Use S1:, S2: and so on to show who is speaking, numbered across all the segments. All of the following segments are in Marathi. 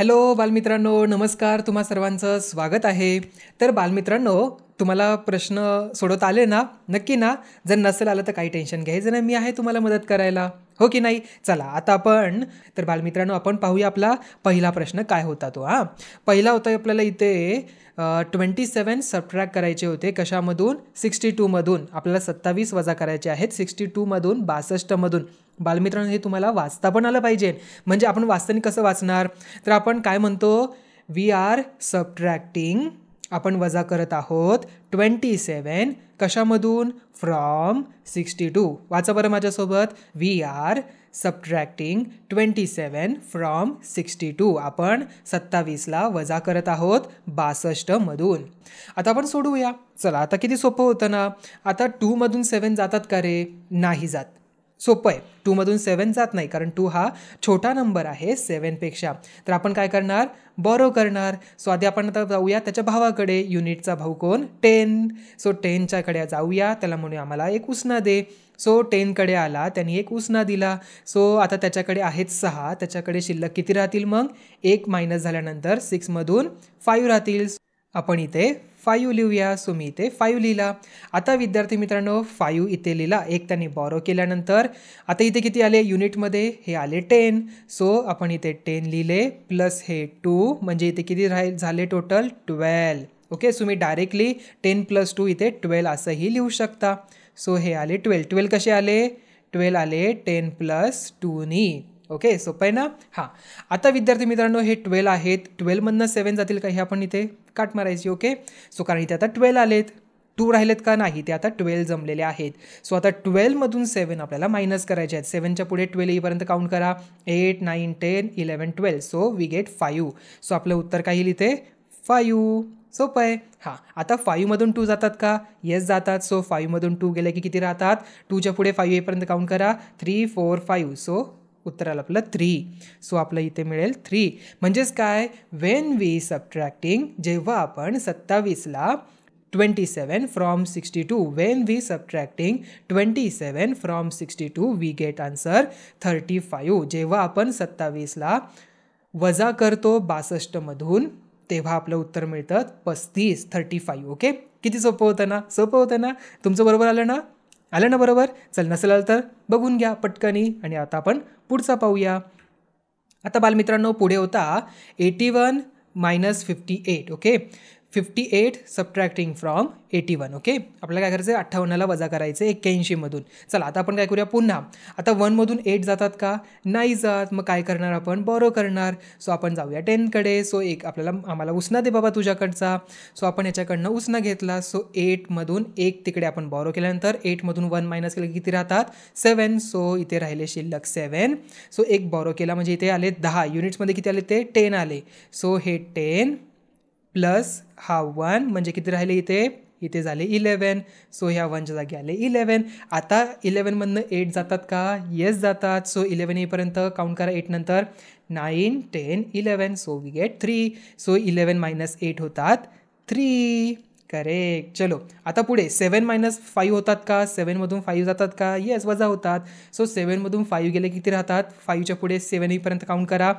S1: हॅलो बालमित्रांनो नमस्कार तुम्हा सर्वांचं स्वागत आहे तर बालमित्रांनो तुम्हाला प्रश्न सोडवता आले ना नक्की ना जर नसेल आलं तर काही टेन्शन घ्यायचं नाही मी आहे तुम्हाला मदत करायला हो की नाही चला आता आपण तर बालमित्रांनो आपण पाहूया आपला पहिला प्रश्न काय होता तो हां पहिला होता आपल्याला इथे ट्वेंटी सेवन सबट्रॅक करायचे होते कशामधून सिक्स्टी टूमधून आपल्याला सत्तावीस वजा करायचे आहेत सिक्स्टी टूमधून बासष्टमधून बालमित्रांनो हे तुम्हाला वाचता पण आलं पाहिजे म्हणजे आपण वाचताना कसं वाचणार तर आपण काय म्हणतो वी आर सबट्रॅक्टिंग आपण वजा करत आहोत ट्वेंटी सेवन कशामधून फ्रॉम सिक्स्टी टू वाचा बरं माझ्यासोबत we are subtracting twenty seven from sixty two आपण सत्तावीसला वजा करत आहोत बासष्टमधून आता आपण सोडूया चला आता किती सोपं होतं ना आता टूमधून सेवन जातात का रे नाही जात सोपं आहे टूमधून सेवन जात नाही कारण टू हा छोटा नंबर आहे सेवनपेक्षा तर आपण काय करणार बरो करणार सो आधी आपण आता जाऊया त्याच्या भावाकडे युनिटचा भाऊ कोण टेन सो टेनच्याकडे जाऊया त्याला म्हणूया आम्हाला एक उसना दे सो टेनकडे आला त्यांनी एक उसना दिला सो आता त्याच्याकडे आहेत सहा त्याच्याकडे शिल्लक किती राहतील मग एक मायनस झाल्यानंतर सिक्समधून फाईव्ह राहतील आपण इथे फायू लिहूया सो मी इथे फायू लिहिला आता विद्यार्थी मित्रांनो फायू इथे लिहिला एक त्यांनी बॉरो केल्यानंतर आता इथे किती आले युनिटमध्ये हे आले टेन सो आपण इथे टेन लिहिले प्लस हे टू म्हणजे इथे किती राहील झाले टोटल ट्वेल ओके सो मी डायरेक्टली टेन प्लस टू इथे ट्वेल्व असंही लिहू शकता सो हे आले ट्वेल ट्वेल कसे आले ट्वेल आले टेन प्लस टूनी ओके सोपं आहे ना हां आता विद्यार्थी मित्रांनो हे ट्वेल्व आहेत ट्वेल्वमधनं सेवन जातील का हे आपण इथे काट मारायची ओके सो कारण इथे आता ट्वेल्व आलेत टू राहिलेत का नाही ते आता ट्वेल्व जमलेले आहेत सो आता ट्वेल्वमधून सेवन आपल्याला मायनस करायचे आहेत सेवनच्या पुढे ट्वेल्व येईपर्यंत काउंट करा eight nine ten eleven twelve so we get five so आपलं उत्तर काय येईल इथे फायू सोपं आहे हां आता फाईव्हमधून टू जातात का येस जातात सो फाईव्हमधून टू गेले की किती राहतात टूच्या पुढे फाईव्ह येईपर्यंत काउंट करा थ्री फोर फायू सो उत्तर आलं आपलं थ्री सो आपलं इथे मिळेल थ्री म्हणजेच काय वेन वी सबट्रॅक्टिंग जेव्हा आपण सत्तावीसला twenty seven from sixty two when we subtracting twenty seven from sixty two we get answer thirty five जेव्हा आपण सत्तावीसला वजा करतो बासष्टमधून तेव्हा आपलं उत्तर मिळतं पस्तीस थर्टी फाईव्ह ओके किती सोपं होतं ना सोपं होतं ना तुमचं बरोबर आलं ना आलं ना बरोबर चल नसेल तर बघून घ्या पटकनी आणि आता आपण पुढचा पाहूया आता बालमित्रांनो पुढे होता eighty one minus fifty eight okay fifty eight subtracting from eighty one okay आपल्याला काय करायचं आहे अठ्ठावन्नला वजा करायचं आहे एक्क्याऐंशीमधून चला आता आपण काय करूया पुन्हा आता वनमधून एट जातात का नाही जात मग काय करणार आपण बॉरो करणार सो आपण जाऊया टेनकडे सो एक आपल्याला आम्हाला उसना दे बाबा तुझ्याकडचा सो आपण याच्याकडनं उसना घेतला सो एटमधून एक तिकडे आपण बॉरो केल्यानंतर एटमधून वन मायनस केलं किती राहतात सेवन सो इथे राहिले शिल्लक सेवन सो एक बॉरो केला म्हणजे इथे आले दहा युनिट्समध्ये किती आले ते टेन आले सो हे टेन प्लस हा वन म्हणजे किती राहिले इथे इथे झाले इलेवन सो ह्या वनच्या जागी आले इलेवन आता इलेवनमधनं एट जातात का येस जातात सो इलेवन येईपर्यंत काउंट करा एट नंतर nine ten eleven so we get three so eleven minus eight होतात थ्री करेक्ट चलो आता पुढे सेवन मायनस फाईव्ह होतात का सेवनमधून फाईव्ह जातात का येस वजा होतात सो सेवनमधून फाईव्ह गेले किती राहतात फाईव्हच्या पुढे सेवन येईपर्यंत काउंट करा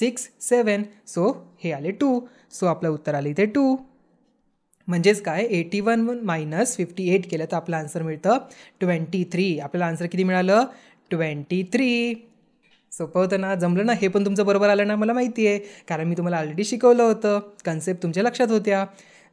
S1: सिक्स सेवन सो हे आले टू सो आपलं उत्तर आलं इथे टू म्हणजेच काय eighty one minus fifty eight केलं तर आपलं आन्सर मिळतं ट्वेंटी थ्री आपल्याला आन्सर किती मिळालं ट्वेंटी थ्री सोपं होतं ना जमलं ना हे पण तुमचं बरोबर आलं ना मला माहिती आहे कारण मी तुम्हाला ऑलरेडी शिकवलं होतं कन्सेप्ट तुमच्या लक्षात होत्या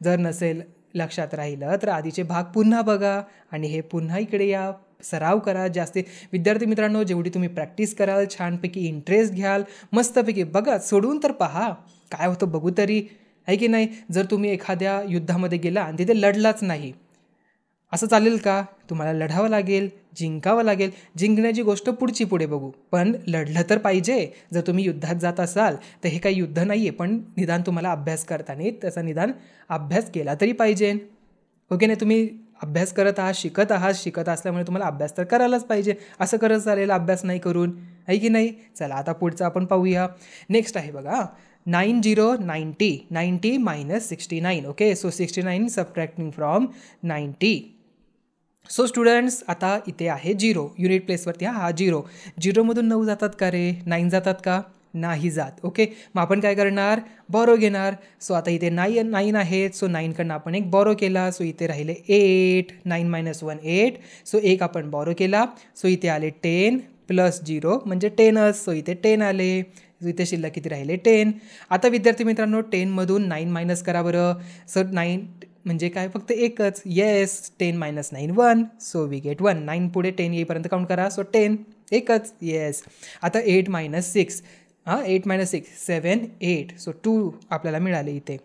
S1: जर नसेल लक्षात राहिलं तर आधीचे भाग पुन्हा बघा आणि हे पुन्हा इकडे या सराव करा जास्ती विद्यार्थी मित्रांनो जेवढी तुम्ही प्रॅक्टिस कराल छानपैकी इंटरेस्ट घ्याल मस्तपैकी बघा सोडून तर पहा काय होतं बघू तरी आहे की नाही जर तुम्ही एखाद्या युद्धामध्ये गेला आणि तिथे लढलाच नाही असं चालेल का तुम्हाला लढावं लागेल जिंकावं लागेल जिंकण्याची गोष्ट पुढची पुढे बघू पण लढलं तर पाहिजे जर तुम्ही युद्धात जात असाल तर हे काही युद्ध नाही आहे पण निदान तुम्हाला अभ्यास करताना त्याचा निदान अभ्यास केला तरी पाहिजे ओके नाही तुम्ही अभ्यास करत आहात शिकत आहात शिकत असल्यामुळे तुम्हाला अभ्यास तर करायलाच पाहिजे असं करत चालेल अभ्यास नाही करून आहे की नाही चला आता पुढचं आपण पाहूया नेक्स्ट आहे बघा nine zero ninety ninety minus sixty nine okay so sixty nine subtracting from ninety so students आता इथे आहे झिरो युनिट प्लेसवरती हा हा झिरो झिरोमधून नऊ जातात का रे नाईन जातात का नाही जात ओके मग आपण काय करणार बॉरो घेणार सो आता इथे नाईन नाईन आहेत सो नाईनकडनं आपण एक बॉरो केला सो इथे राहिले eight nine minus one eight so एक आपण बॉरो केला सो इथे आले टेन प्लस झिरो म्हणजे टेनच सो इथे टेन आले इथे शिल्लक किती राहिले टेन आता विद्यार्थी मित्रांनो टेनमधून नाईन मायनस करा बरं सो नाईन म्हणजे काय फक्त एकच yes ten minus nine one so we get one nine पुढे टेन येईपर्यंत काउंट करा सो टेन एकच येस आता एट मायनस सिक्स हां eight minus six seven eight so two आपल्याला मिळाले इथे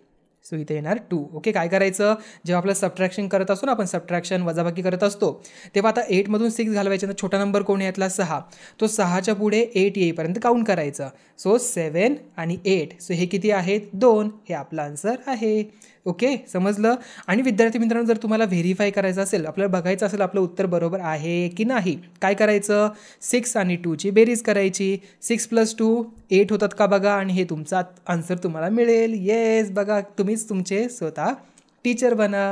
S1: सो इथे येणार टू ओके काय करायचं जेव्हा आपलं सबट्रॅक्शन करत असतो ना आपण सबट्रॅक्शन वजाबाकी करत असतो तेव्हा आता एटमधून सिक्स घालवायचे ना छोटा नंबर कोण यातला सहा तो सहाच्या पुढे एट येईपर्यंत काउंट करायचं सो सेवन आणि एट सो हे किती आहेत दोन हे आपला आन्सर आहे ओके समजलं आणि विद्यार्थी मित्रांनो जर तुम्हाला व्हेरीफाय करायचं असेल आपल्याला बघायचं असेल आपलं उत्तर बरोबर आहे की नाही काय करायचं सिक्स आणि टूची बेरीज करायची सिक्स प्लस टू एट होतात का बघा आणि हे तुमचा आन्सर तुम्हाला मिळेल येस बघा तुम्हीच तुमचे स्वतः टीचर बना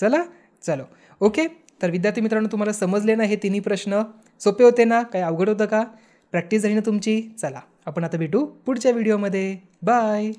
S1: चला चलो ओके तर विद्यार्थी मित्रांनो तुम्हाला समजले ना हे तिन्ही प्रश्न सोपे होते ना काय अवघड होतं का प्रॅक्टिस झाली ना तुमची चला आपण आता भेटू पुढच्या व्हिडिओमध्ये बाय